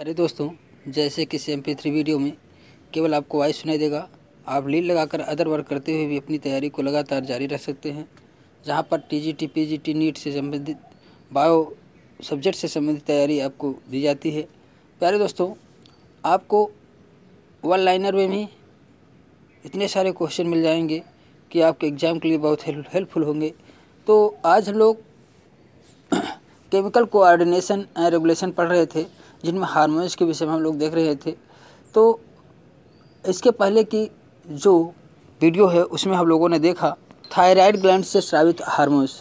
अरे दोस्तों जैसे किसी एम थ्री वीडियो में केवल आपको वॉइस सुनाई देगा आप लीड लगाकर अदर वर्क करते हुए भी अपनी तैयारी को लगातार जारी रख सकते हैं जहां पर टीजीटी पीजीटी नीट से संबंधित बायो सब्जेक्ट से संबंधित तैयारी आपको दी जाती है प्यारे दोस्तों आपको वन लाइनर में भी इतने सारे क्वेश्चन मिल जाएंगे कि आपके एग्ज़ाम के लिए बहुत हेल्पफुल होंगे तो आज हम लोग केमिकल कोऑर्डिनेशन एंड रेगुलेशन पढ़ रहे थे जिनमें हारमोन्स के विषय में हम लोग देख रहे थे तो इसके पहले की जो वीडियो है उसमें हम लोगों ने देखा थायराइड ग्लैंड से श्रावित हारमोन्स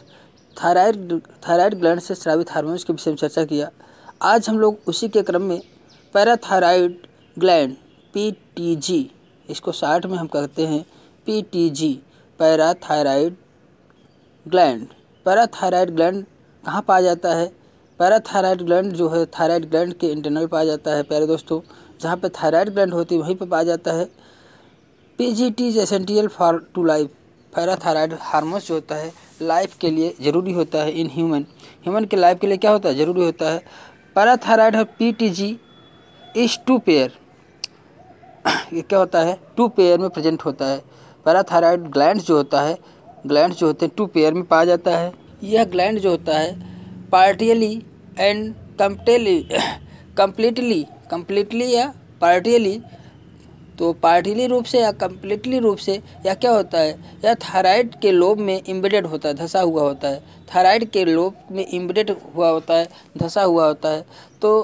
थायराइड थायराइड ग्लैंड से श्रावित हारमोन्स के विषय में चर्चा किया आज हम लोग उसी के क्रम में पैराथायराइड ग्लैंड पीटीजी इसको साठ में हम कहते हैं PTG parathyroid gland parathyroid gland कहाँ पाया जाता है पैराथायराइड ग्लैंड जो है थायराइड ग्लैंड के इंटरनल पाया जाता है प्यारे दोस्तों जहाँ पे थायराइड ग्लैंड होती है वहीं पे पाया जाता है P G T is essential for to life parathyroid hormones जो होता है लाइफ के लिए ज़रूरी होता है इन ह्यूमन ह्यूमन के लाइफ के लिए क्या होता है ज़रूरी होता है पैराथायराइड और P T G is two pair ये क्या होता है टू पेयर में प्रेजेंट होता है पैराथायराइड ग्लैंड जो होता है ग्लैंड जो होते हैं टू पेयर में पाया जाता है यह ग्लैंड जो होता है partially and completely completely completely या पार्टियली तो पार्टीली रूप से या कम्प्लीटली रूप से या क्या होता है या थायराइड के लोब में इम्बेडेड होता है धंसा हुआ होता है थायराइड के लोब में इम्बेडेड हुआ होता है धंसा हुआ होता है तो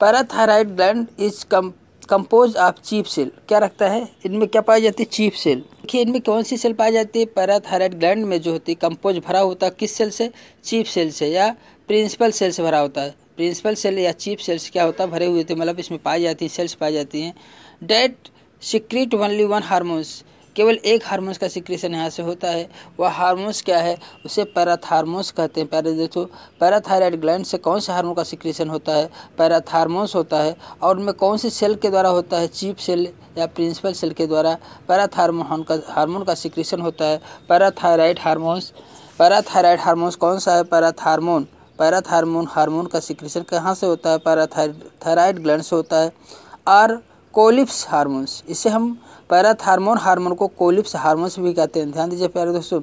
parathyroid gland is come compose of chief cell क्या रखता है इनमें क्या पाई जाती है चीप सेल देखिए इनमें कौन सी सेल पाई जाती है पैराथायराइड ग्लैंड में जो होती है कंपोज भरा होता है किस सेल से चीप सेल से या प्रिंसिपल सेल से भरा होता है प्रिंसिपल सेल या चीफ सेल्स क्या होता है भरे हुए थे मतलब इसमें पाई जाती हैं सेल्स पाई जाती हैं that secrete only one hormones केवल एक हारमोन्स का सिक्रेशन यहाँ से होता है वह हारमोन्स क्या है उसे पैराथारमोन्स कहते हैं पैरा देखो पैराथायराइड ग्लैंड से कौन से हारमोन का सिक्रेशन होता है पैराथारमोन्स होता है और उनमें कौन से सेल के द्वारा होता है चीप सेल या प्रिंसिपल सेल के द्वारा पैराथारमोन का हारमोन का सिक्रेशन होता है पैराथायराइड हारमोन्स पैराथायराइड हारमोन्स कौन सा है पैराथारमोन पैराथ हारमोन का सिक्रेशन कहाँ से होता है पैराथराइड ग्लैंड से होता है और कोलिप्स हारमोन्स इसे हम पैराथारमोन हारमोन को कोलिप्स हारमोन्स भी कहते हैं ध्यान दीजिए प्यारे दोस्तों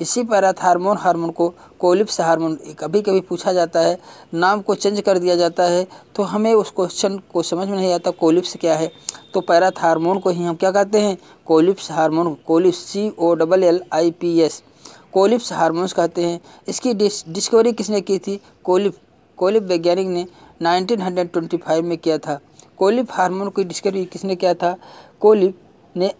इसी पैराथारमोन हारमोन को कोलिप्स हारमोन कभी कभी पूछा जाता है नाम को चेंज कर दिया जाता है तो हमें उस क्वेश्चन को समझ में नहीं आता कोलिप्स क्या है तो पैराथारमोन को ही हम क्या कहते हैं Collip's hormone Collip's C O double L I P S Collip's hormones कहते हैं इसकी डिस डिस्कवरी किसने की थी कोलिप कोलिप वैज्ञानिक ने 1925 में किया था कोलिप हार्मोन की डिस्कवरी किसने किया था कोलिप ने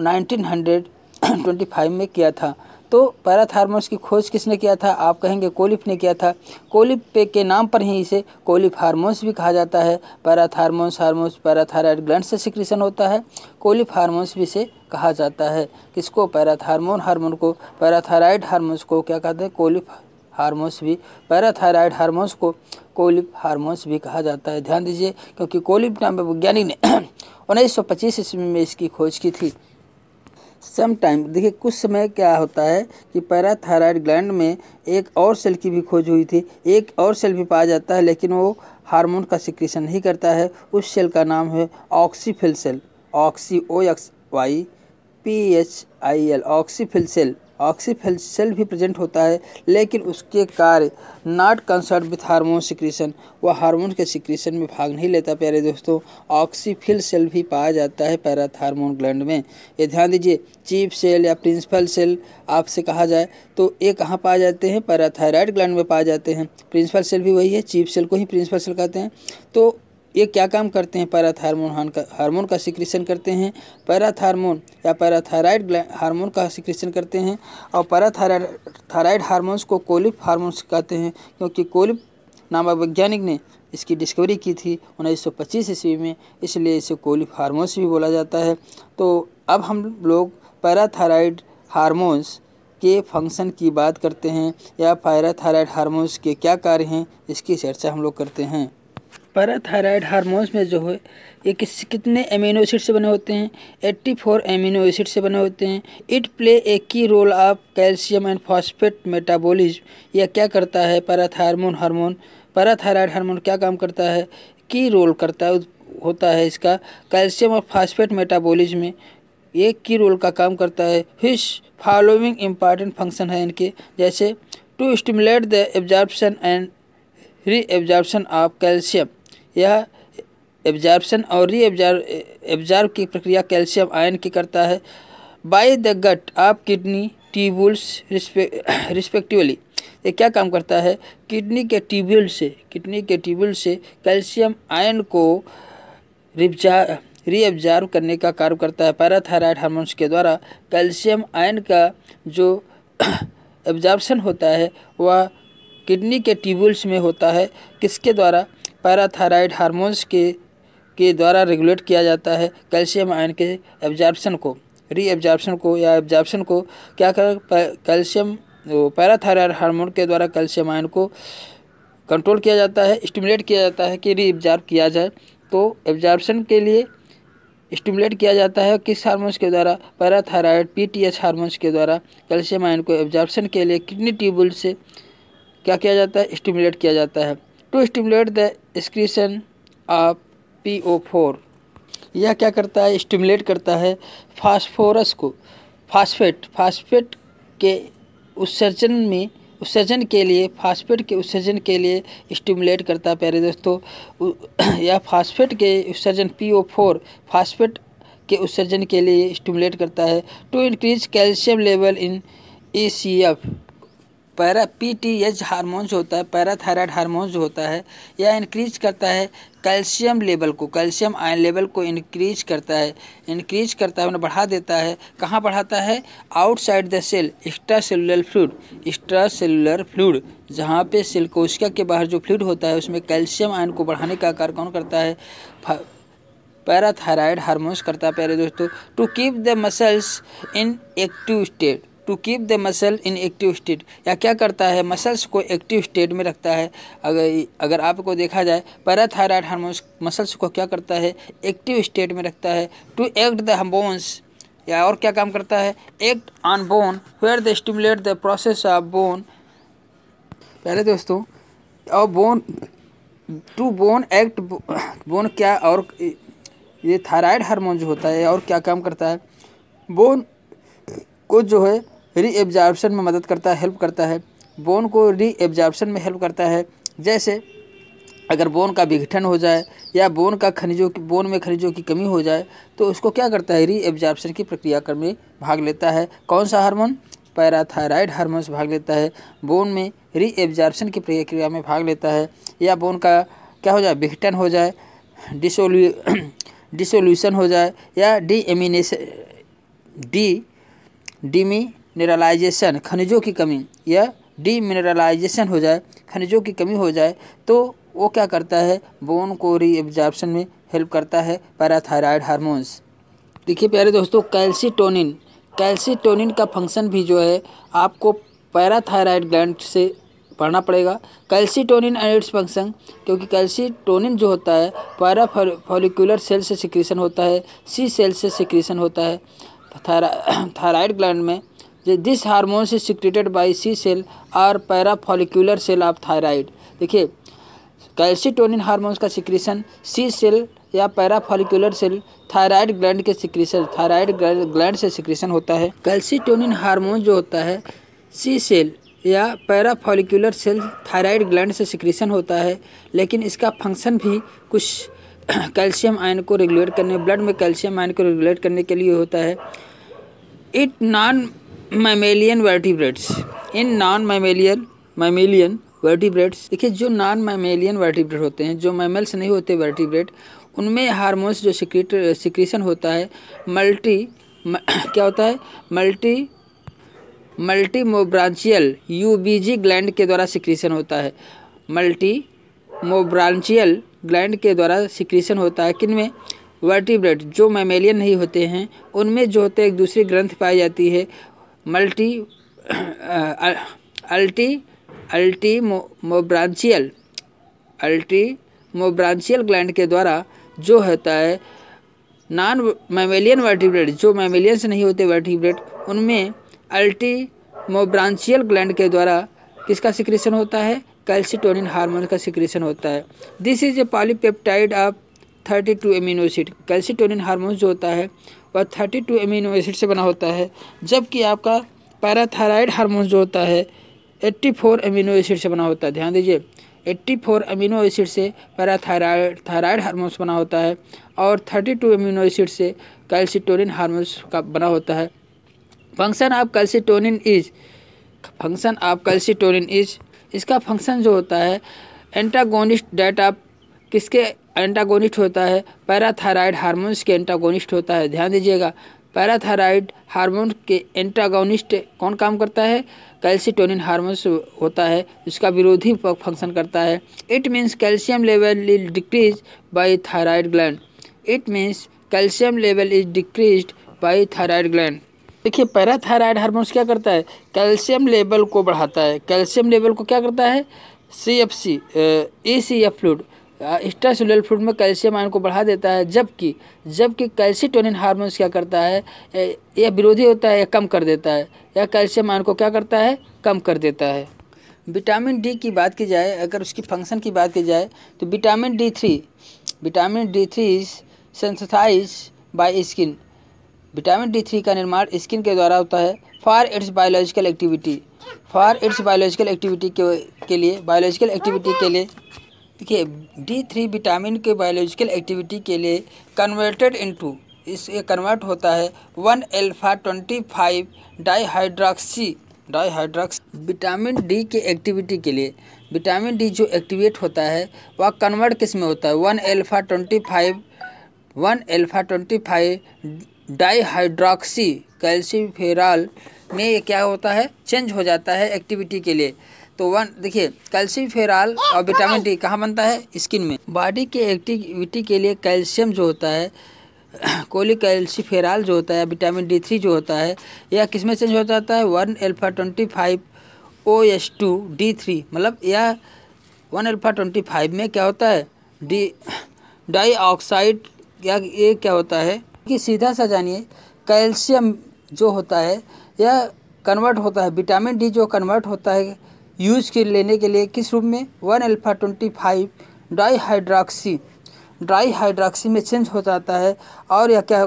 1925 में किया था तो पैराथ की खोज किसने किया था आप कहेंगे कोलिफ ने किया था कोलिप पे के नाम पर ही इसे कोलिफ हार्मोन्स भी कहा जाता है पैराथ हार्मोन्स हार्मोन्स पैराथायराइड ग्लैंड से सिक्रीशन होता है कोलिफ हार्मोन्स भी इसे कहा जाता है किसको पैराथार्मोन हार्मोन को पैराथायराइड हार्मोन्स को क्या कहते हैं कोलिप हार्मोन्स भी पैराथायराइड हार्मोन्स को कोलिप हार्मोन्स भी कहा जाता है ध्यान दीजिए क्योंकि कोलिप नाम वैज्ञानिक ने उन्नीस सौ पच्चीस ईस्वी में इसकी खोज की थी सम टाइम देखिए कुछ समय क्या होता है कि पैराथायराइड ग्लैंड में एक और सेल की भी खोज हुई थी एक और सेल भी पाया जाता है लेकिन वो हार्मोन का सिक्रेशन नहीं करता है उस सेल का नाम है oxyphil cell oxy O X Y P H I L oxyphil cell oxyphil cell भी प्रेजेंट होता है लेकिन उसके कार्य not concerned with hormone secretion वह हार्मोन के सिक्रीशन में भाग नहीं लेता प्यारे दोस्तों ऑक्सीफिल सेल भी पाया जाता है पैराथार्मोन ग्लैंड में ये ध्यान दीजिए चीप सेल या प्रिंसिपल सेल आपसे कहा जाए तो ये कहाँ पाए जाते हैं पैराथायराइड ग्लैंड में पाए जाते हैं प्रिंसिपल सेल भी वही है चीप सेल को ही प्रिंसिपल सेल कहते हैं तो ये क्या काम करते हैं पैराथार्मोन हार्मोन का हार्मोन का सिक्रेशन करते हैं पैराथार्मोन या पैराथायराइड हार्मोन का सिक्रेशन करते हैं और पैराथायराइड हार्मोन्स को कोलिप हार्मोन्स कहते हैं क्योंकि कोलिप नामक वैज्ञानिक ने इसकी डिस्कवरी की थी उन्नीस सौ पच्चीस ईस्वी में इसलिए इसे कोलिप हार्मोन्स भी बोला जाता है तो अब हम लोग पैराथायराइड हार्मोन्स के फंक्शन की बात करते हैं या पैराथायराइड हार्मोन्स के क्या कार्य हैं इसकी चर्चा हम लोग करते हैं पैराथायराइड हारमोन्स में जो है ये किस कितने एमिनो एसिड से बने होते हैं 84 एमिनो एसिड से बने होते हैं it play a key role of calcium and phosphate metabolism यह क्या करता है पैराथायरमोन हारमोन पैराथायराइड हारमोन क्या काम करता है की रोल करता है होता है इसका कैल्शियम और फॉस्फेट मेटाबोलिज में ये की रोल का काम करता है फिश फॉलोइंग इम्पॉर्टेंट फंक्शन है इनके जैसे to stimulate the absorption and reabsorption of calcium यह एब्जॉर्प्शन और री एब्जॉर्ब की प्रक्रिया कैल्शियम आयन की करता है बाय द गट आप किडनी ट्यूबुल्स रिस्पेक्टिवली ये क्या काम करता है किडनी के ट्यूबुल से किडनी के ट्यूबुल से कैल्शियम आयन को री एब्जॉर्ब करने का कार्य करता है पैराथायराइड हार्मोन्स के द्वारा कैल्शियम आयन का जो एब्जॉर्प्शन होता है वह किडनी के ट्यूबुल्स में होता है किसके द्वारा पैराथायराइड हार्मोन्स के के द्वारा रेगुलेट किया जाता है कैल्शियम आयन के एब्जॉर्प्शन को री रीएब्जॉर्प्शन को या एब्जॉर्प्शन को क्या कर कैल्शियम पैराथायराइड हार्मोन के द्वारा कैल्शियम आयन को कंट्रोल किया जाता है स्टिमुलेट किया जाता है कि री एब्जॉर्ब किया जाए तो एब्जॉर्प्शन के लिए स्टिमुलेट किया जाता है किस हारमोन्स के द्वारा पैराथायराइड एच हारमोन्स के द्वारा कैल्शियम आयन को एब्जॉर्प्शन के लिए किडनी ट्यूबुल से क्या किया जाता है स्टिमुलेट किया जाता है to stimulate the excretion of P O four यह क्या करता है स्टिमुलेट करता है फास्फोरस को फास्फेट फास्फेट के उत्सर्जन में उत्सर्जन के लिए फास्फेट के उत्सर्जन के लिए स्टिमुलेट करता है प्यारे दोस्तों यह फास्फेट के उत्सर्जन पी ओ फोर फास्फेट के उत्सर्जन के लिए स्टिमुलेट करता है to increase calcium level in A C F para P T H जो होता है पैराथायराइड हारमोन्स होता है यह इंक्रीज करता है कैल्शियम लेवल को कैल्शियम आयन लेवल को इंक्रीज करता है इंक्रीज करता है उन्हें मतलब बढ़ा देता है कहाँ बढ़ाता है outside the cell extracellular fluid extracellular fluid जहाँ पे सेल कोशिका के बाहर जो फ्लूड होता है उसमें कैल्शियम आयन को बढ़ाने का कार्य कौन करता है पैराथायराइड हारमोन्स करता है प्यारे दोस्तों to keep the muscles in active state to keep the muscle in active state या क्या करता है मसल्स को एक्टिव स्टेट में रखता है अगर अगर आपको देखा जाए पैराथायराइड हारमोन्स मसल्स को क्या करता है एक्टिव स्टेट में रखता है टू एक्ट द बोन्स या और क्या काम करता है act on bone where the stimulate the process of bone पहले दोस्तों और bone to bone act bone क्या और ये थायराइड हार्मोन जो होता है और क्या काम करता है बोन को जो है रीएब्जॉर्बन में मदद करता है हेल्प करता है बोन को रीएब्जॉर्बन में हेल्प करता है जैसे अगर बोन का विघटन हो जाए या बोन का खनिजों की बोन में खनिजों की कमी हो जाए तो उसको क्या करता है रीएब्जॉर्बन की प्रक्रिया कर में भाग लेता है कौन सा हार्मोन पैराथायराइड हार्मोन्स भाग लेता है बोन में रीएब्जॉर्प्शन की प्रक्रिया में भाग लेता है या बोन का क्या हो जाए विघटन हो जाए डिसोल्यू डिसोल्यूशन हो जाए या डी एमिनेशन डी डिमी मिनरलाइजेशन खनिजों की कमी या डी मिनरलाइजेशन हो जाए खनिजों की कमी हो जाए तो वो क्या करता है बोन को रीऑब्जॉर्बन में हेल्प करता है पैराथायराइड हारमोन्स देखिए प्यारे दोस्तों कैल्सीटोनिन कैल्सीटोनिन का फंक्शन भी जो है आपको पैराथायराइड ग्लैंड से पढ़ना पड़ेगा कैल्सीटोनिन एंड इट्स फंक्शन क्योंकि कैल्सीटोनिन जो होता है पैरा फॉलिकुलर सेल से सिक्रीशन होता है सी सेल से सिक्रीशन होता है थायराइड ग्लैंड में this hormone is secreted by C cell और पैराफॉलिकुलर सेल ऑफ थायराइड देखिए कैल्सिटोनिन हारमोन्स का सिक्रीशन सी सेल या पैराफॉलिकुलर सेल थायराइड ग्लैंड के सिक्रीशन थायराइड ग्लैंड से सिक्रीशन होता है कैल्सिटोनिन हारमोन जो होता है सी सेल या पैराफॉलिकुलर सेल थायराइड ग्लैंड से सिक्रेशन होता है लेकिन इसका फंक्शन भी कुछ कैल्शियम आयन को रेगुलेट करने ब्लड में कैल्शियम आयन को रेगुलेट करने के लिए होता है it non mammalian vertebrates in non mammalian mammalian vertebrates देखिए जो नॉन मैमेलियन वर्टिब्रेट होते हैं जो मैमल्स नहीं होते वर्टिब्रेट उनमें हारमोन्स जो सिक्रीट सिक्रीशन होता है मल्टी म, क्या होता है मल्टी मल्टी बी यूबीजी ग्लैंड के द्वारा सिक्रीशन होता है मल्टी मोब्रांचियल ग्लैंड के द्वारा सिक्रीशन होता है किनमें वर्टिब्रेट जो मैमेलियन नहीं होते हैं उनमें जो होते हैं एक दूसरी ग्रंथ पाई जाती है मल्टी अल्टी अल्टी मोब्रांचियल अल्टी मोब्रांचियल ग्लैंड के द्वारा जो होता है नॉन मैमिलियन वर्टिब्रेट जो मैमेलियन से नहीं होते वर्टिब्रेट उनमें अल्टी मोब्रांचियल ग्लैंड के द्वारा किसका सिक्रेशन होता है कैल्सिटोनिन हार्मोन का सिक्रेशन होता है this is a polypeptide of thirty two amino acid calcitonin hormone जो होता है वह थर्टी टू अमीनो एसिड से बना होता है जबकि आपका पैराथायराइड हारमोन जो होता है एट्टी फोर अमीनो एसिड से बना होता है ध्यान दीजिए एट्टी फोर अमीनो एसिड से पैराथायराइड थायराइड हारमोन्स बना होता है और थर्टी टू अमीनो एसिड से कैल्सिटोनिन हारमोन्स का बना होता है function of calcitonin is function of calcitonin is इसका फंक्शन जो होता है एंटागोनिस्ट डाइट आप किसके एंटागोनिस्ट होता है पैराथायराइड हार्मोन्स के एंटागोनिस्ट होता है ध्यान दीजिएगा पैराथायराइड हार्मोन के एंटागोनिस्ट कौन काम करता है कैल्सिटोनिन हार्मोन्स होता है इसका विरोधी फंक्शन करता है it means calcium level is decrease by thyroid gland it means calcium level is decrease by thyroid gland देखिए पैराथायराइड हार्मोन्स क्या करता है कैल्शियम लेवल को बढ़ाता है कैल्शियम लेवल को क्या करता है C F C A C F fluid extra food में कैल्शियम आयन को बढ़ा देता है जबकि जबकि कैल्सिटोनिन हारमोन्स क्या करता है यह विरोधी होता है यह कम कर देता है या कैल्शियम आयन को क्या करता है कम कर देता है विटामिन डी की बात की जाए अगर उसकी फंक्शन की बात की जाए तो vitamin D three vitamin D three is synthesized by skin vitamin D three का निर्माण स्किन के द्वारा होता है for its biological activity for its biological activity के लिए बायोलॉजिकल एक्टिविटी के लिए देखिए डी थ्री विटामिन के बायोलॉजिकल एक्टिविटी के लिए कन्वर्टेड इनटू इस कन्वर्ट होता है one alpha twenty five di dihydroxy vitamin D के एक्टिविटी के लिए विटामिन डी जो एक्टिवेट होता है वह कन्वर्ट किस में होता है one alpha twenty five one alpha twenty five calciferol में ये क्या होता है चेंज हो जाता है एक्टिविटी के लिए तो वन देखिए कैल्शियम फेराल और विटामिन डी कहाँ बनता है स्किन में बॉडी के एक्टिविटी के लिए कैल्शियम जो होता है कोली फेराल जो होता है विटामिन डी थ्री जो होता है यह किस में चेंज हो जाता है one alpha twenty five O S two D three मतलब यह वन एल्फ़ा ट्वेंटी फाइव में क्या होता है डी डाई ऑक्साइड या ये क्या होता है कि सीधा सा जानिए कैल्शियम जो होता है यह कन्वर्ट होता है विटामिन डी जो कन्वर्ट होता है यूज के लेने के लिए किस रूप में one alpha twenty five dihydroxy dihydroxy में चेंज हो जाता है और यह क्या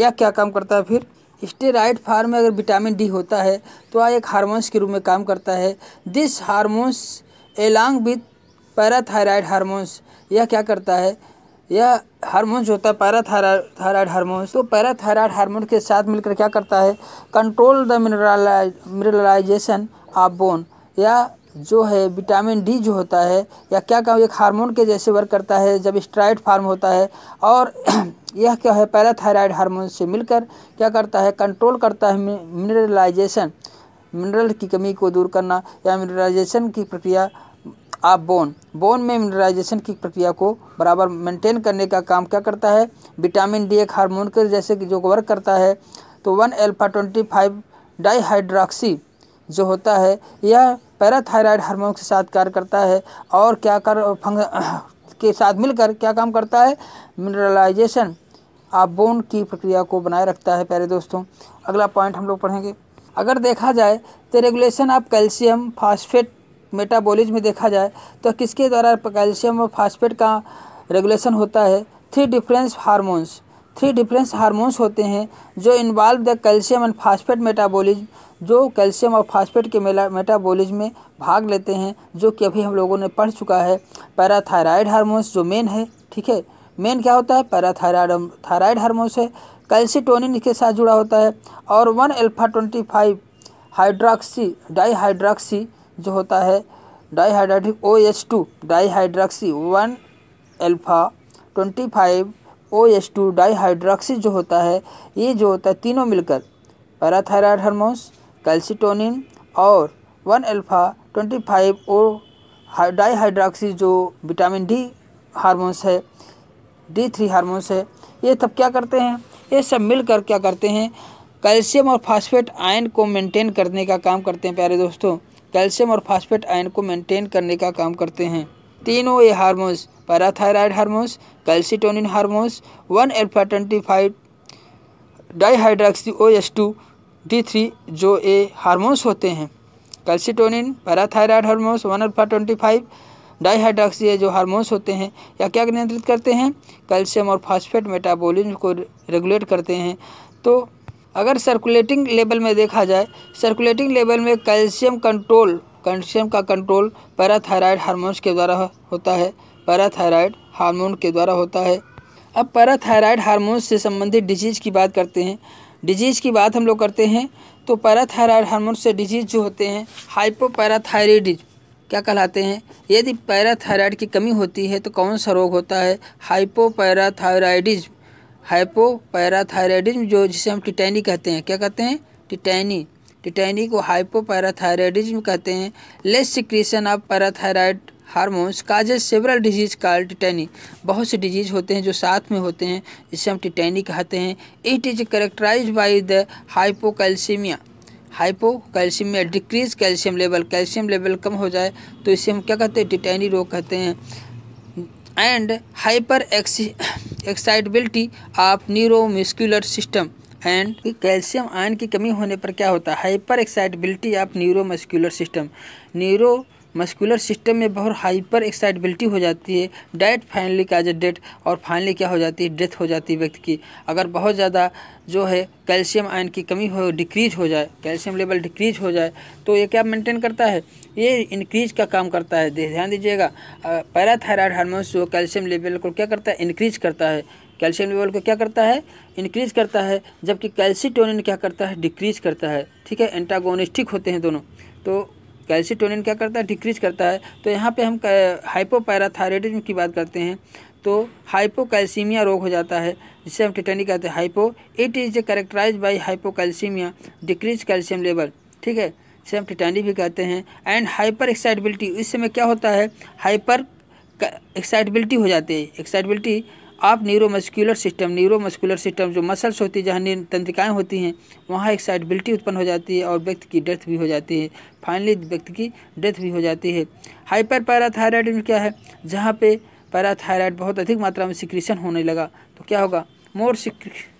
यह क्या काम करता है फिर स्टेराइड फार्म में अगर विटामिन डी होता है तो यह एक हारमोन्स के रूप में काम करता है this hormones along with parathyroid hormones यह क्या करता है यह हारमोन्स होता है पैराथायराइड हारमोन्स तो पैराथायराइड हारमोन के साथ मिलकर क्या करता है control the mineralize mineralization of bone या जो है विटामिन डी जो होता है या क्या कहूँ एक हार्मोन के जैसे वर्क करता है जब स्ट्राइड फार्म होता है और यह क्या है पैराथायराइड हार्मोन से मिलकर क्या करता है कंट्रोल करता है मिनरलाइजेशन मिनरल की कमी को दूर करना या मिनरलाइजेशन की प्रक्रिया आप बोन बोन में मिनरलाइजेशन की प्रक्रिया को बराबर मेंटेन करने का काम क्या करता है विटामिन डी एक हार्मोन के जैसे कि जो वर्क करता है तो one alpha twenty five dihydroxy जो होता है यह पैराथायराइड हार्मोन के साथ कार्य करता है और क्या कर फंग के साथ मिलकर क्या काम करता है मिनरलाइजेशन आप बोन की प्रक्रिया को बनाए रखता है प्यारे दोस्तों अगला पॉइंट हम लोग पढ़ेंगे अगर देखा जाए तो regulation of calcium phosphate metabolism में देखा जाए तो किसके द्वारा कैल्शियम और फास्फेट का रेगुलेशन होता है three difference hormones three difference hormones होते हैं जो involve the calcium and phosphate metabolism जो कैल्शियम और फास्फेट के मेला मेटाबॉलिज्म में भाग लेते हैं जो कि अभी हम लोगों ने पढ़ चुका है पैराथायराइड हार्मोन्स जो मेन है ठीक है मेन क्या होता है पैराथायराइड थायराइड हार्मोन्स है कैल्सिटोनिन के साथ जुड़ा होता है और one alpha twenty five hydroxy dihydroxy जो होता है डाईहाइड्राटिक O H two dihydroxy one alpha twenty five O H two dihydroxy जो होता है ये जो होता है तीनों मिलकर पैराथायराइड हार्मोन्स कैल्सिटोनिन और one alpha twenty five di dihydroxy जो विटामिन डी हार्मोन्स है डी थ्री हारमोन्स है ये सब क्या करते हैं ये सब मिलकर क्या करते हैं कैल्शियम और फास्फेट आयन को मेंटेन करने का काम करते हैं प्यारे दोस्तों कैल्शियम और फास्फेट आयन को मेंटेन करने का काम करते हैं तीनों ये hormones parathyroid hormones calcitonin hormones one alpha twenty five dihydroxy O S two D three जो ए हार्मोन्स होते हैं calcitonin parathyroid hormones one alpha twenty five dihydroxy ये जो हार्मोन्स होते हैं या क्या नियंत्रित करते हैं कैल्शियम और फॉस्फेट मेटाबॉलिज्म को रेगुलेट करते हैं तो अगर सर्कुलेटिंग लेवल में देखा जाए सर्कुलेटिंग लेवल में कैल्शियम कंट्रोल कैल्शियम का कंट्रोल पैराथायराइड हार्मोन्स के द्वारा होता है पैराथायराइड हार्मोन के द्वारा होता है अब पैराथायराइड हार्मोन्स से संबंधित डिजीज़ की बात करते हैं डिजीज़ की बात हम लोग करते हैं तो पैराथायराइड हार्मोन से डिजीज़ जो होते हैं हाइपोपैराथायरेडिज क्या कहलाते हैं यदि पैराथायराइड की कमी होती है तो कौन सा रोग होता है हाइपो हाइपोपैराथायराइडिज्म जो जिसे हम टिटैनी कहते हैं क्या कहते हैं टिटैनी टिटैनी को हाइपोपैराथायराइडिज्म कहते हैं less secretion of parathyroid hormones causes several disease call tetanic बहुत से डिजीज होते हैं जो साथ में होते हैं जिसे हम टिटैनी कहते हैं it is characterize by the hypocalcaemia decrease calcium level calcium level कम हो जाए तो इसे हम क्या कहते हैं टिटैनी रोग कहते हैं and hyper excitability of neuromuscular system and calcium ion की कमी होने पर क्या होता है hyper excitability of neuromuscular system neuromuscular system में बहुत हाइपर एक्साइटबिलिटी हो जाती है डाइट फाइनली का ए डेट और फाइनली क्या हो जाती है डेथ हो जाती है व्यक्ति की अगर बहुत ज़्यादा जो है कैल्शियम आयन की कमी हो डिक्रीज हो जाए कैल्शियम लेवल डिक्रीज हो जाए तो ये क्या मेंटेन करता है ये इंक्रीज का काम करता है ध्यान दीजिएगा पैराथायराइड हारमोन्स जो कैल्शियम लेवल को क्या करता है इंक्रीज करता है कैल्शियम लेवल को क्या करता है इंक्रीज करता है जबकि कैल्सिटोनिन क्या करता है डिक्रीज करता है ठीक है एंटागोनिस्टिक होते हैं दोनों तो कैल्सिटोनिन क्या करता है डिक्रीज करता है तो यहाँ पे हम हाइपोपैराथायरेटिज्म की बात करते हैं तो हाइपोकैल्सीमिया रोग हो जाता है जिसे हम टिटनी कहते हैं hypo it is characterize by hypocalcaemia decrease calcium level ठीक है जिसे हम टिटनी भी कहते हैं एंड हाइपर एक्साइटबिलिटी इस समय क्या होता है हाइपर एक्साइटबिलिटी हो जाती है एक्साइटबिलिटी आप न्यूरोमस्कुलर सिस्टम न्यूरोमस्कुलर सिस्टम जो मसल्स होती है जहाँ तंत्रिकाएँ होती हैं वहाँ एक्साइटबिलिटी उत्पन्न हो जाती है और व्यक्ति की डेथ भी हो जाती है फाइनली व्यक्ति की डेथ भी हो जाती है हाइपर पैराथायराइड में क्या है जहाँ पे पैराथायराइड बहुत अधिक मात्रा में सिक्रीशन होने लगा तो क्या होगा more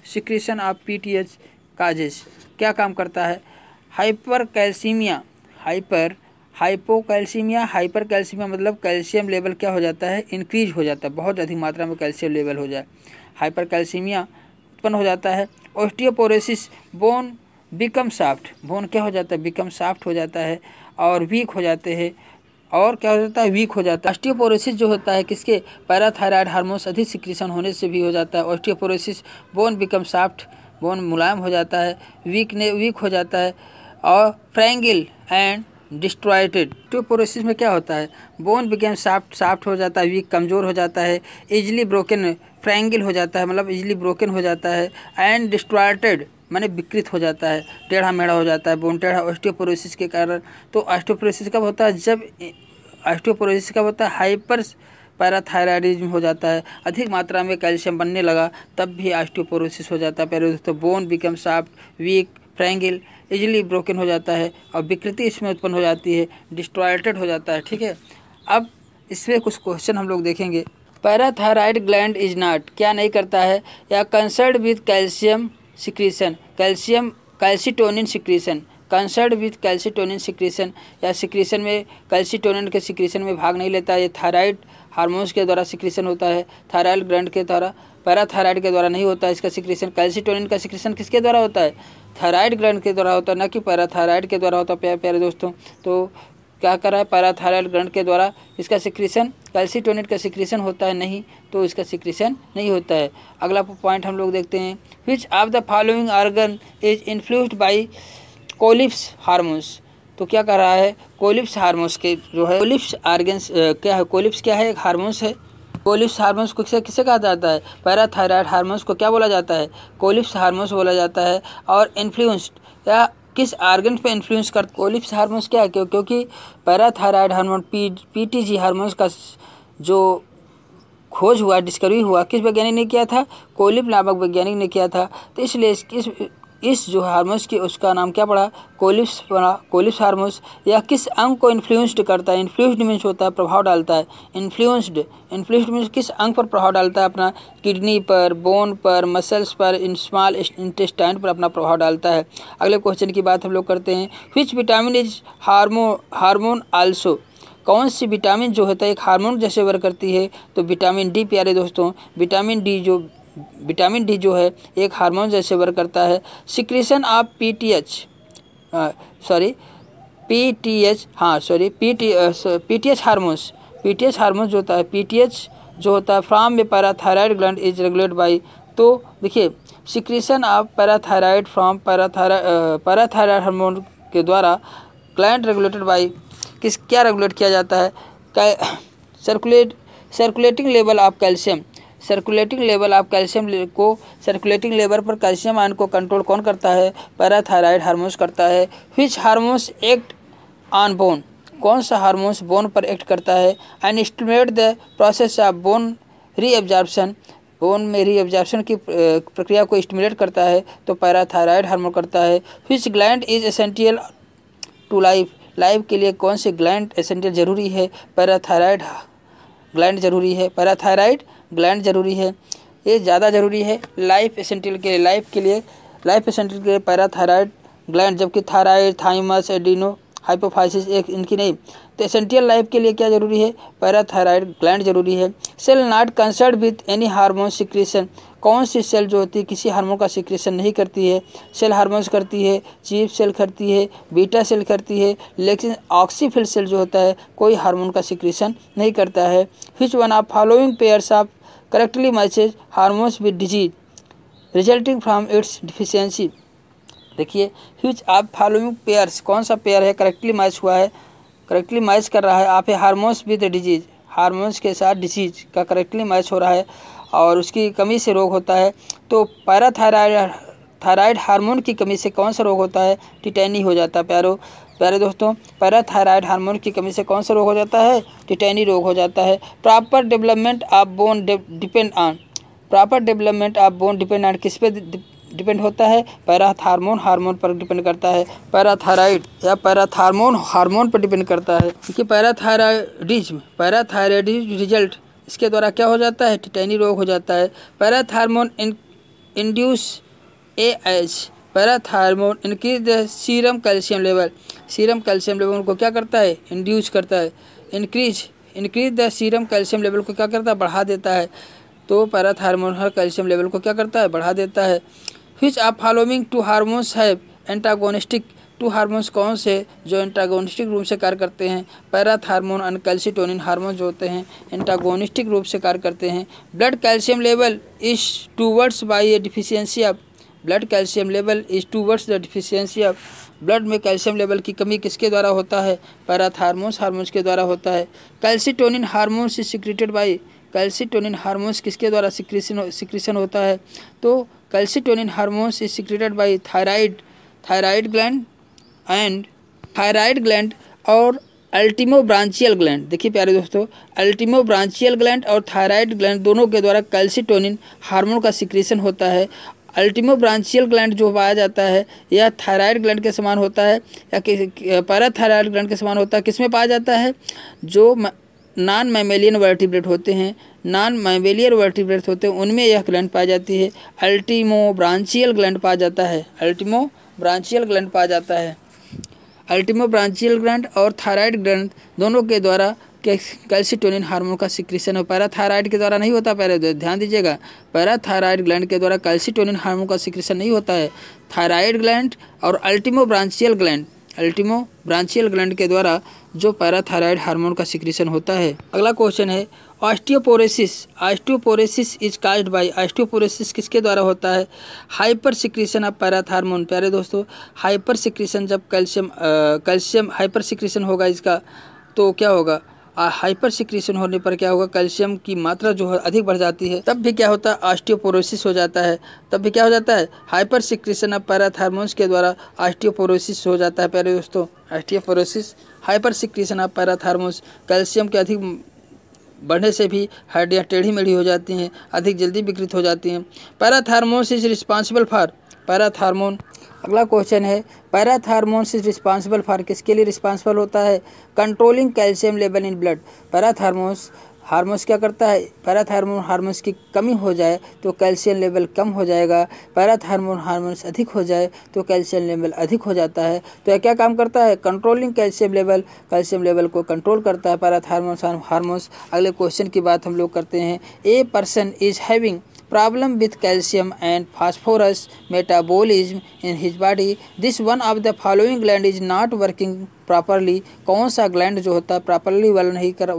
secretion of P T H causes क्या काम करता है hypercalcaemia hyper hypocalcaemia hypercalcaemia मतलब कैल्शियम लेवल क्या हो जाता है इंक्रीज हो जाता है बहुत अधिक मात्रा में कैल्शियम लेवल हो जाए हाइपर कैल्शीमिया उत्पन्न हो जाता है osteoporosis bone become soft bone क्या हो जाता है बिकम साफ्ट हो जाता है और वीक हो जाते हैं और क्या हो जाता है वीक हो जाता है ऑस्टियोपोरोसिस जो होता है किसके पैराथायराइड हार्मोन्स अधिक सिक्रीशन होने से भी हो जाता है osteoporosis bone become soft bone मुलायम हो जाता है वीक ने वीक हो जाता है और फ्रेंगिल एंड डिस्ट्रॉयटेड ट्यूपोरोसिस में क्या होता है बोन बिगेम साफ्ट साफ्ट हो जाता है वीक कमज़ोर हो जाता है इजली ब्रोकन फ्रैंगल हो जाता है मतलब इजली ब्रोकन हो जाता है एंड डिस्ट्रॉयटेड मैंने विकृत हो जाता है टेढ़ा मेढ़ा हो जाता है बोन टेढ़ा ऑस्टियोपोरोसिस के कारण तो ऑस्टियोपोरोसिस कब होता है जब ऑस्टियोपोरोसिस कब होता है हाइपर पैराथायराइडिज्म हो जाता है अधिक मात्रा में कैल्शियम बनने लगा तब भी ऑस्टियोपोरोसिस हो जाता है पहले तो bone become soft weak fragile easily broken हो जाता है और विकृति इसमें उत्पन्न हो जाती है डिस्ट्रॉयटेड हो जाता है ठीक है अब इसमें कुछ क्वेश्चन हम लोग देखेंगे पैराथायराइड ग्लैंड इज नॉट क्या नहीं करता है या concerned with calcium secretion calcium calcitonin secretion concerned with calcitonin secretion या सिक्रीशन में कैल्सिटोनिन के सिक्रीशन में भाग नहीं लेता ये थायराइड हार्मोन्स के द्वारा सिक्रीशन होता है थायराइड ग्रंड के द्वारा पैराथायराइड के द्वारा नहीं होता है इसका सिक्रीशन कैल्सिटोनिन का सिक्रीशन किसके द्वारा होता है थायराइड ग्रंड के द्वारा होता है ना कि पैराथायराइड के द्वारा होता है प्यारे दोस्तों तो क्या कर रहा है पैराथायराइड ग्रंड के द्वारा इसका सिक्रीशन कैल्सिटोनेट का सिक्रीशन होता है नहीं तो इसका सिक्रीशन नहीं होता है अगला पॉइंट हम लोग देखते हैं which of the following organ is influenced by Collip's hormones तो क्या कर रहा है कोलिप्स हारमोन्स के जो है कोलिप्स आर्गेंस क्या है कोलिप्स क्या है एक हारमोन्स है कोलिप्स हारमोन्स को किसे किसे कहा जाता है पैराथायराइड हारमोन्स को क्या बोला जाता है कोलिप्स हारमोन्स बोला जाता है और इन्फ्लुएंस्ड या किस आर्गन पे इन्फ्लुएंस कर कोलिप्स हारमोन्स क्या है क्यों क्योंकि parathyroid hormone P P T G hormones का जो खोज हुआ डिस्कवरी हुआ किस वैज्ञानिक ने किया था कोलिप नामक वैज्ञानिक ने किया था तो इसलिए इस इस जो हारमोस की उसका नाम क्या पड़ा कोलिप्स पड़ा कोलिप्स हारमोस या किस अंग को इन्फ्लुएंस्ड करता है इन्फ्लुएंस्ड मीन्स होता है प्रभाव डालता है इन्फ्लुएंस्ड इन्फ्लुएंस्ड मीन्स किस अंग पर प्रभाव डालता है अपना किडनी पर बोन पर मसल्स पर इन स्मॉल इंटेस्टाइन पर अपना प्रभाव डालता है अगले क्वेश्चन की बात हम लोग करते हैं विच विटामिन इज हारमो हारमोन आल्सो कौन सी विटामिन जो होता है एक हार्मोन जैसे वर्क करती है तो विटामिन डी प्यारे दोस्तों विटामिन डी जो विटामिन डी जो है एक हार्मोन जैसे वर्क करता है secretion of P T H sorry P T H हाँ sorry P T P T H hormones P T H hormones जो होता है पी टी एच जो होता है फ्राम में parathyroid gland is regulate by तो देखिए सिक्रीशन ऑफ पैराथायरॉयड फ्राम पैराथायरा पैराथायरॉयड हारमोन के द्वारा ग्लैंड रेगुलेटेड बाई किस क्या रेगुलेट किया जाता है circulate circulating level of calcium circulating level आप कैल्शियम को सर्कुलेटिंग लेवल पर कैल्शियम आयन को कंट्रोल कौन करता है पैराथायराइड हार्मोन्स करता है which hormones act on bone कौन सा हार्मोन्स बोन पर एक्ट करता है and stimulate the process of bone reabsorption bone में रीएब्जॉर्प्शन की प्रक्रिया को स्टिमुलेट करता है तो पैराथायराइड हार्मोन करता है which gland is essential to life life के लिए कौन से ग्लैंड एसेंटियल जरूरी है पैराथायराइड ग्लैंड जरूरी है पैराथायराइड ग्लैंड ज़रूरी है ये ज़्यादा ज़रूरी है लाइफ एसेंटियल के लिए लाइफ के लिए लाइफ एसेंटियल के लिए पैराथायराइड ग्लैंड जबकि थायराइड थाइमस एडिनो हाइपोफाइसिस एक इनकी नहीं तो एसेंटियल लाइफ के लिए क्या ज़रूरी है पैराथायराइड ग्लैंड ज़रूरी है cell not concerned with any hormone secretion कौन सी सेल जो होती है किसी हार्मोन का सिक्रेशन नहीं करती है सेल हार्मोन्स करती है चीप सेल करती है बीटा सेल करती है लेकिन ऑक्सीफिल सेल जो होता है कोई हार्मोन का सिक्रेशन नहीं करता है which one of following pairs of correctly matches hormones with disease resulting from its deficiency देखिए ह्यूज आप फॉलोइंग पेयर्स कौन सा पेयर है करेक्टली मैच हुआ है करेक्टली मैच कर रहा है आप हारमोन्स विद डिजीज हारमोन्स के साथ डिजीज का करेक्टली मैच हो रहा है और उसकी कमी से रोग होता है तो पैराथायराइड थायराइड हार्मोन की कमी से कौन सा रोग होता है टिटैनी हो जाता है पैरो प्यारे दोस्तों पैराथायराइड हार्मोन की कमी से कौन सा रोग हो जाता है टिटैनी रोग हो जाता है proper development of bone depend on proper development of bone depend on किस पे डिपेंड होता है पैराथार्मोन हार्मोन हार्मोन पर डिपेंड करता है पैराथायराइड या पैराथार्मोन हार्मोन पर डिपेंड करता है क्योंकि पैराथायराइडिज्म पैराथायराइडिज रिजल्ट इसके द्वारा क्या हो जाता है टिटैनी रोग हो जाता है parathormone induce A H parathormone hormone increase the serum calcium level serum calcium level उनको क्या करता है इंड्यूस करता है increase increase the serum calcium level को क्या करता है बढ़ा देता है तो पैराथ हर कैल्शियम लेवल को क्या करता है बढ़ा देता है फिच आप फॉलोइंग टू हारमोन्स है एंटागोनिस्टिक टू हारमोन्स कौन से जो एंटागोनिस्टिक रूप से कार्य करते हैं पैराथ हार्मोन एंड कैल्सिटोनिन हारमोन जो होते हैं एंटागोनिस्टिक रूप से कार्य करते हैं blood calcium level is towards by a deficiency of blood calcium level is towards the deficiency of blood में कैल्शियम लेवल की कमी किसके द्वारा होता है पैराथ हारमोन्स के द्वारा होता है calcitonin hormones is secreted by calcitonin hormones किसके द्वारा सिक्रेशन होता है तो calcitonin hormones is secreted by thyroid thyroid gland and thyroid gland और अल्टीमोब्रांचियल ग्लैंड देखिए प्यारे दोस्तों अल्टीमो ब्रांचियल ग्लैंड और थायराइड ग्लैंड दोनों के द्वारा कैल्सीटोनिन हार्मोन का सिक्रेशन होता है अल्टीमो ब्रांचियल ग्लैंड जो पाया जाता है यह थायराइड ग्लैंड के समान होता है या थायराइड ग्लैंड के समान होता है किसमें पाया जाता है जो नॉन मैमेलियन वर्टिब्रेट होते हैं नॉन मैमेलियर वर्टिब्रेट होते हैं उनमें यह ग्लैंड पाई जाती है अल्टीमो ब्रांचियल ग्लैंड पाया जाता है अल्टीमो ब्रांचियल ग्लैंड पाया जाता है अल्टीमो ब्रांचियल ग्लैंड और थायराइड ग्लैंड दोनों के द्वारा कैल्सिटोनिन हार्मोन का सिक्रेशन हो पैराथायराइड के द्वारा नहीं होता पहले तो ध्यान दीजिएगा पैराथायराइड ग्लैंड के द्वारा कैल्सिटोनिन हार्मोन का सिक्रेशन नहीं होता है थायराइड ग्लैंड और ultimo branchial gland ultimo branchial gland के द्वारा जो पैराथायराइड हार्मोन का सिक्रेशन होता है अगला क्वेश्चन है osteoporosis osteoporosis is caused by osteoporosis किसके द्वारा होता है हाइपर सिक्रीशन ऑफ पैराथार्मोन प्यारे दोस्तों हाइपर सिक्रीशन जब कैल्शियम कैल्शियम हाइपर सिक्रीशन होगा इसका तो क्या होगा हाइपर सिक्रीशन होने पर क्या होगा कैल्शियम की मात्रा जो है अधिक बढ़ जाती है तब भी क्या होता है ऑस्टियोपोरोसिस हो जाता है तब भी क्या हो जाता है हाइपर सिक्रीशन ऑफ पैराथार्मोन्स के द्वारा ऑस्टियोपोरोसिस हो जाता है पहले दोस्तों osteoporosis hyper secretion of parathormones calcium के अधिक बढ़ने से भी हड्डियाँ टेढ़ी मेढ़ी हो जाती हैं अधिक जल्दी विकृत हो जाती हैं parathormones is responsible for parathormone अगला क्वेश्चन है पैराथार्मोन्स इज रिस्पॉन्सिबल फॉर किसके लिए रिस्पॉन्सिबल होता है controlling calcium level in blood parathormones hormones क्या करता है पैराथार्मोन हार्मोन्स की कमी हो जाए तो कैल्शियम लेवल कम हो जाएगा पैराथार्मोन हार्मोन्स अधिक हो जाए तो कैल्शियम लेवल अधिक हो जाता है तो यह क्या काम करता है controlling calcium level calcium level को कंट्रोल करता है पैराथार्मोन हार्मोन्स अगले क्वेश्चन की बात हम लोग करते हैं a person is having problem with calcium and phosphorus metabolism in his body this one of the following gland is not working properly कौन सा gland जो होता है प्रॉपरली वर्क नहीं कर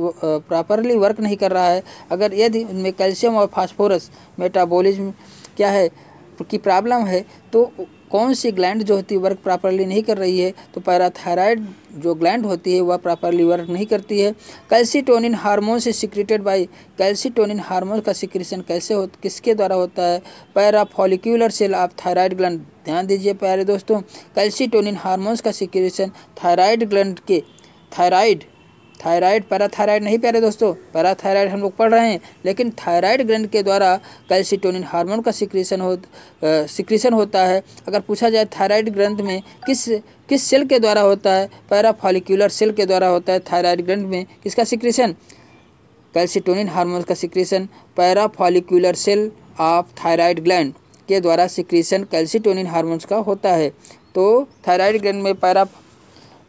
प्रॉपरली वर्क नहीं कर रहा है अगर यदि उनमें कैल्शियम और फास्फोरस मेटाबॉलिज्म क्या है की प्रॉब्लम है तो कौन सी ग्लैंड जो होती है वर्क प्रॉपरली नहीं कर रही है तो पैराथायराइड जो ग्लैंड होती है वह प्रॉपरली वर्क नहीं करती है कैल्सिटोनिन हार्मोन से सिक्रेटेड बाई कैल्सिटोनिन हार्मोन का सिक्रेशन कैसे हो किसके द्वारा होता है parafollicular cell of thyroid gland ध्यान दीजिए प्यारे दोस्तों कैल्सीटोनिन हारमोन्स का सिक्रेशन थायराइड ग्लैंड के थायराइड थायराइड पैराथायराइड नहीं प्यारे दोस्तों पैराथायराइड हम लोग पढ़ रहे हैं लेकिन थायराइड ग्रंथ के द्वारा कैल्सिटोनिन हार्मोन का सिक्रीशन हो सिक्रीशन होता है अगर पूछा जाए थायराइड ग्रंथ में किस किस सेल के द्वारा होता है पैराफॉलिक्यूलर सेल के द्वारा होता है थायराइड ग्रंथ में किसका सिक्रीशन कैल्सिटोनिन हार्मोन का secretion parafollicular cell of thyroid gland के द्वारा सिक्रीशन कैल्सिटोनिन हारमोन्स का होता है तो थायराइड ग्रंथ में पैरा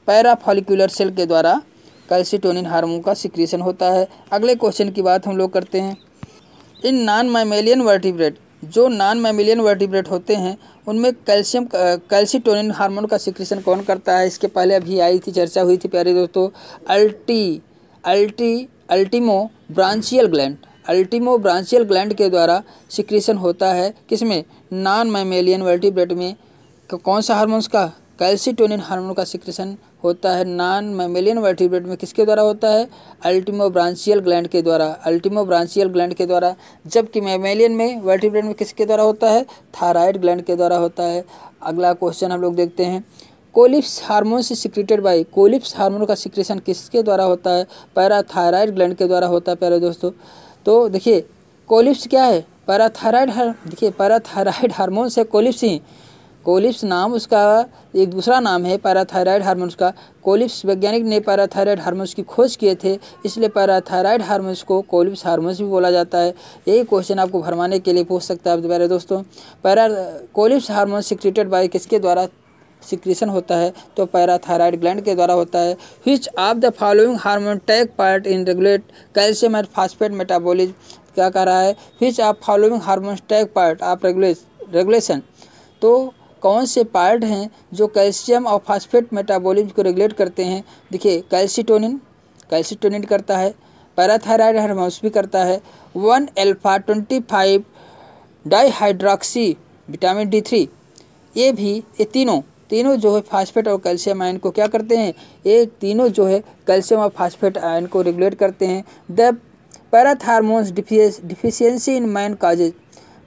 पैराफॉलिक्यूलर सेल के द्वारा कैल्सिटोनिन हार्मोन का सिक्रीशन होता है अगले क्वेश्चन की बात हम लोग करते हैं इन नॉन मैमेलियन वर्टिब्रेट जो नॉन मैमिलियन वर्टिब्रेट होते हैं उनमें कैल्शियम कैल्सिटोनिन हार्मोन का सिक्रीशन कौन करता है इसके पहले अभी आई थी चर्चा हुई थी प्यारे दोस्तों अल्टी अल्टी ultimo branchial gland ultimo branchial gland के द्वारा सिक्रीशन होता है किसमें नॉन मैमेलियन वर्टिब्रेट में कौन सा हारमोन्स का कैल्सिटोनिन हार्मोन का सिक्रेशन होता है नॉन मेमेलियन वर्टिब्रेट में किसके द्वारा होता है अल्टीमोब्रांशियल ग्लैंड के द्वारा अल्टीमोब्रांशियल ग्लैंड के द्वारा जबकि मेमेलियन में वर्टिब्रेट में किसके द्वारा होता है थायराइड ग्लैंड के द्वारा होता है अगला क्वेश्चन हम लोग देखते हैं कोलिप्स हार्मोन से सिक्रेटेड बाई कोलिप्स हार्मोन का सिक्रेशन किसके द्वारा होता है पैराथायराइड ग्लैंड के द्वारा होता है पहले दोस्तों तो देखिए कोलिप्स क्या है पैराथायराइड देखिए पैराथायराइड हार्मोन से कोलिप्स ही कोलिप्स नाम उसका एक दूसरा नाम है पैराथायराइड हार्मोन्स का कोलिप्स वैज्ञानिक ने पैराथायराइड हार्मोन्स की खोज किए थे इसलिए पैराथायराइड हार्मोन्स को कोलिप्स हार्मोन्स भी बोला जाता है यही क्वेश्चन आपको भरमाने के लिए पूछ सकता है आप दोबारा दोस्तों para Collip's hormone secreted by किसके द्वारा सिक्रेशन होता है तो पैराथायराइड ग्लैंड के द्वारा होता है which of the following hormone take part in regulate calcium and phosphate metabolism क्या कह रहा है which of following hormone take part of regulate regulation तो कौन से पार्ट हैं जो कैल्शियम और फास्फेट मेटाबॉलिज्म को रेगुलेट करते हैं देखिए कैल्सिटोनिन कैल्सिटोनिन करता है पैराथायराइड हारमोन्स भी करता है one alpha twenty five dihydroxy vitamin D three ये भी ये तीनों तीनों जो है फास्फेट और कैल्शियम आयन को क्या करते हैं ये तीनों जो है कैल्शियम और फास्फेट आयन को रेगुलेट करते हैं the parathormones deficiency in man causes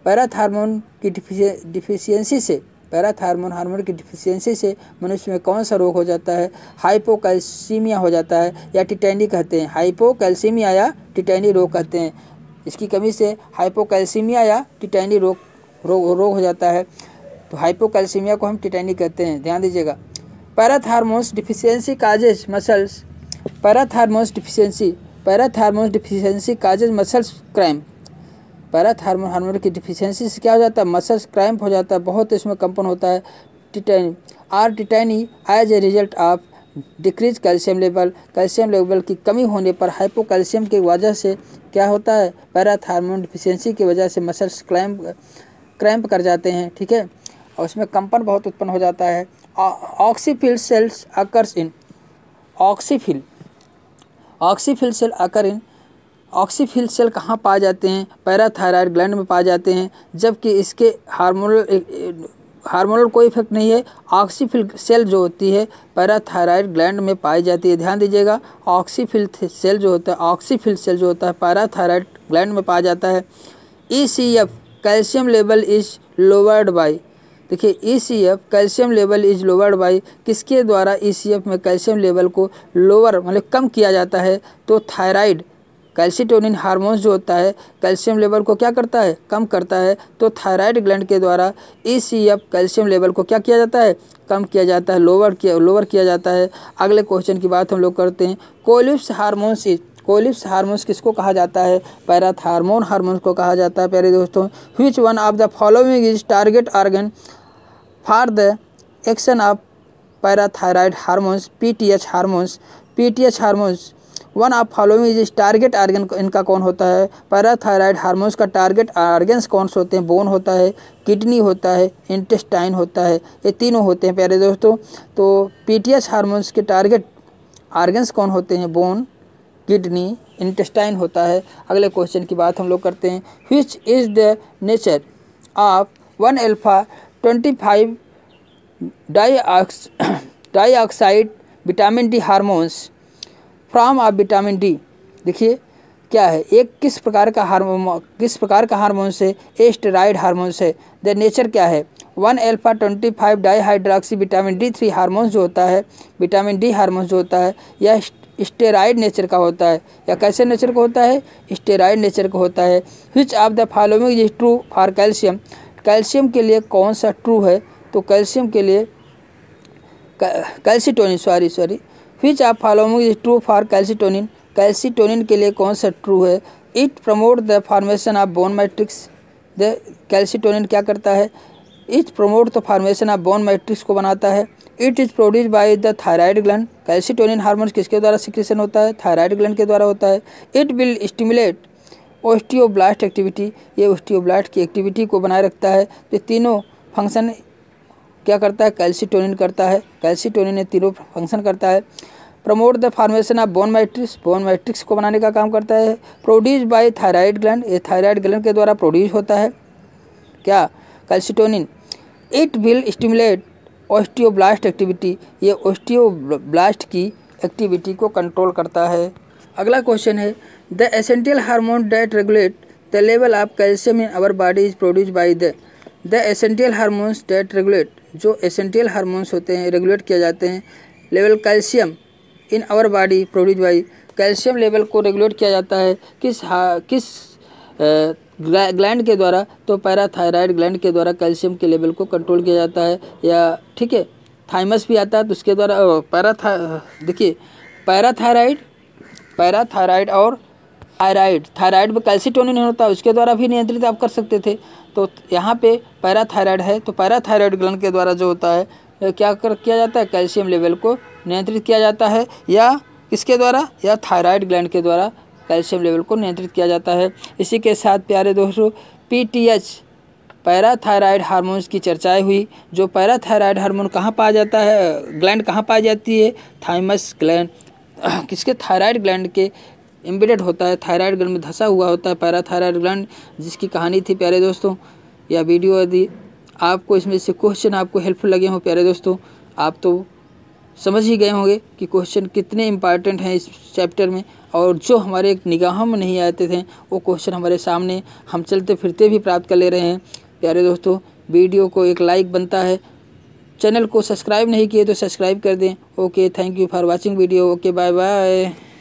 parathormone की डिफिशियंसी से पैराथार्मोन हार्मोन की डिफिशियंसी से मनुष्य में कौन सा रोग हो जाता है हाइपोकैल्सीमिया हो जाता है या टिटैनी कहते हैं हाइपोकैल्सीमिया या टिटैनी रोग कहते हैं इसकी कमी से हाइपोकैल्सीमिया या टिटैनी रोग रोग रोग हो जाता है तो हाइपोकैल्सीमिया को हम टिटैनी कहते हैं ध्यान दीजिएगा parathormones deficiency causes muscles parathormones deficiency parathormones deficiency causes muscles cramp पैरथ हार्मोन हार्मोन की डिफिशियंसी से क्या हो जाता है मसल्स क्रैम्प हो जाता है बहुत इसमें कंपन होता है tetany or tetany as a result of decrease calcium level calcium level की कमी होने पर हाइपो कैल्शियम की वजह से क्या होता है पैराथ हारमोन डिफिशेंसी की वजह से मसल्स क्रैम्प क्रैम्प कर जाते हैं ठीक है और उसमें कंपन बहुत उत्पन्न हो जाता है oxyphil cells occurs in oxyphil oxyphil cell occur in oxyphil cell कहाँ पाए जाते हैं पैराथायराइड ग्लैंड में पाए जाते हैं जबकि इसके हार्मोनल हार्मोनल कोई इफेक्ट नहीं है ऑक्सीफिल सेल जो होती है पैराथायराइड ग्लैंड में पाई जाती है ध्यान दीजिएगा ऑक्सीफिल सेल जो होता है ऑक्सीफिल सेल जो होता है पैराथायराइड ग्लैंड में पाया जाता है E C F calcium level is lowered by देखिए E C F calcium level is lowered by किसके द्वारा ई सी एफ में कैल्शियम लेवल को लोअर मतलब कम किया जाता है तो थायराइड कैल्सिटोनिन हार्मोन्स जो होता है कैल्शियम लेवल को क्या करता है कम करता है तो थायराइड ग्लैंड के द्वारा ई e कैल्शियम लेवल को क्या किया जाता है कम किया जाता है लोअर किया लोअर किया जाता है अगले क्वेश्चन की बात हम लोग करते हैं कोलिप्स हारमोन्स कोलिप्स हारमोन्स किसको कहा जाता है पैराथ हारमोन्स को कहा जाता है प्यारे दोस्तों which one of the following is target organ for the action of parathyroid hormones P T H hormones one of following is target organ इनका कौन होता है पैराथायराइड हार्मोन्स का टारगेट आर्गन्स कौन से होते हैं बोन होता है किडनी होता है इंटेस्टाइन होता है ये तीनों होते हैं प्यारे दोस्तों तो पीटीएस हारमोन्स के टारगेट आर्गन्स कौन होते हैं बोन किडनी इंटेस्टाइन होता है अगले क्वेश्चन की बात हम लोग करते हैं which is the nature of one alpha twenty five di dioxide vitamin D hormones form of vitamin D देखिए क्या है एक किस प्रकार का हार्मोन किस प्रकार का हार्मोन से एस्टेराइड हार्मोन से द नेचर क्या है one alpha twenty five dihydroxy vitamin D three hormone जो होता है विटामिन डी हारमोन जो होता है या स्टेराइड नेचर का होता है या कैसे नेचर का होता है स्टेराइड नेचर का होता है which of the following is true for calcium calcium के लिए कौन सा ट्रू है तो कैल्शियम के लिए कैल्सीटोनिन सॉरी सॉरी विच आप following is true for calcitonin calcitonin के लिए कौन सा ट्रू है it promote the formation of bone matrix the calcitonin क्या करता है it promote the formation of bone matrix को बनाता है it is produce by the thyroid gland calcitonin hormone किसके द्वारा सिक्रेशन होता है थायराइड ग्लैंड के द्वारा होता है it will stimulate osteoblast activity ये ओस्टियोब्लास्ट की एक्टिविटी को बनाए रखता है तो तीनों फंक्शन क्या करता है कैल्सीटोनिन करता है कैल्सीटोनिन ये तीनों फंक्शन करता है promote the formation of bone matrix bone matrix को बनाने का काम करता है प्रोड्यूस बाय थायराइड ग्लैंड ये थायराइड ग्लैंड के द्वारा प्रोड्यूस होता है क्या calcitonin it will stimulate osteoblast activity ये ऑस्टियोब्लास्ट की एक्टिविटी को कंट्रोल करता है अगला क्वेश्चन है the essential hormone that regulate the level of calcium in our body is produce by the the essential hormones that regulate जो essential hormones होते हैं रेगुलेट किया जाते हैं level calcium in our body produce by calcium level को regulate किया जाता है किस हा, किस ग्लैंड के द्वारा तो पैराथायराइड ग्लैंड के द्वारा कैल्शियम के लेवल को कंट्रोल किया जाता है या ठीक है थाइमस भी आता है तो उसके द्वारा पैराथा देखिए पैराथायराइड पैराथायराइड और थायराइड थायराइड में कैल्सिटोनिन होता है उसके द्वारा भी नियंत्रित आप कर सकते थे तो यहाँ पे पैराथायराइड है तो पैराथायरॉयड ग्लैंड के द्वारा जो होता है क्या कर किया जाता है कैल्शियम लेवल को नियंत्रित किया जाता है या किसके द्वारा या थायराइड ग्लैंड के द्वारा कैल्शियम लेवल को नियंत्रित किया जाता है इसी के साथ प्यारे दोस्तों पीटीएच पैराथायराइड हार्मोन्स की चर्चाएं हुई जो पैराथायराइड हार्मोन कहाँ पाया जाता है ग्लैंड कहाँ पाई जाती है थाइमस ग्लैंड किसके थायराइड ग्लैंड के एम्बेडेड होता है थायराइड ग्लैंड में धंसा हुआ होता है पैराथायराइड ग्लैंड जिसकी कहानी थी प्यारे दोस्तों या वीडियो यदि आपको इसमें से क्वेश्चन आपको हेल्पफुल लगे हों प्यारे दोस्तों आप तो समझ ही गए होंगे कि क्वेश्चन कितने इम्पॉर्टेंट हैं इस चैप्टर में और जो हमारे निगाह में नहीं आते थे वो क्वेश्चन हमारे सामने हम चलते फिरते भी प्राप्त कर ले रहे हैं प्यारे दोस्तों वीडियो को एक लाइक बनता है चैनल को सब्सक्राइब नहीं किए तो सब्सक्राइब कर दें okay thank you for watching video okay bye bye